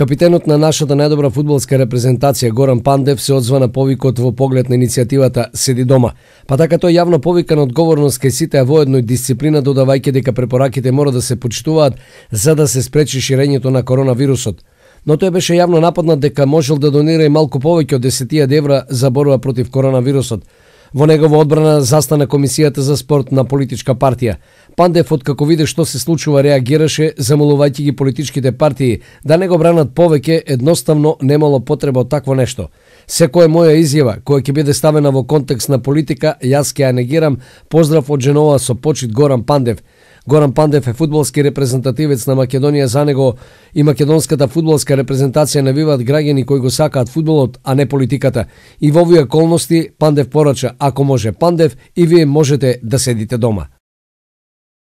Капитенот на нашата најдобра фудбалска репрезентација Горан Пандев се одзва на повикот во поглед на иницијативата Седи дома. Па така тој јавно повика на одговорност кај сите воедно и дисциплина додавајќи дека препораките мора да се почитуваат за да се спречи ширењето на коронавирусот но тој беше јавно нападнат дека можел да донира и малку повеќе од 10.000 евра за борба против коронавирусот. Во негова одбрана застана Комисијата за спорт на политичка партија. Пандев, откако виде што се случува, реагираше, замолувајќи ги политичките партии да не го бранат повеќе, едноставно немало потреба од такво нешто. Секоја моја изјава, која ќе биде ставена во контекст на политика, јас ќе ја негирам. Поздрав од Женова со почит Горан Пандев. Горан Пандев е фудбалски репрезентативец на Македонија, за него и македонската фудбалска репрезентација навиваат граѓани кои го сакаат фудбалот, а не политиката. И во овие околности Пандев порача, ако може Пандев, и вие можете да седите дома.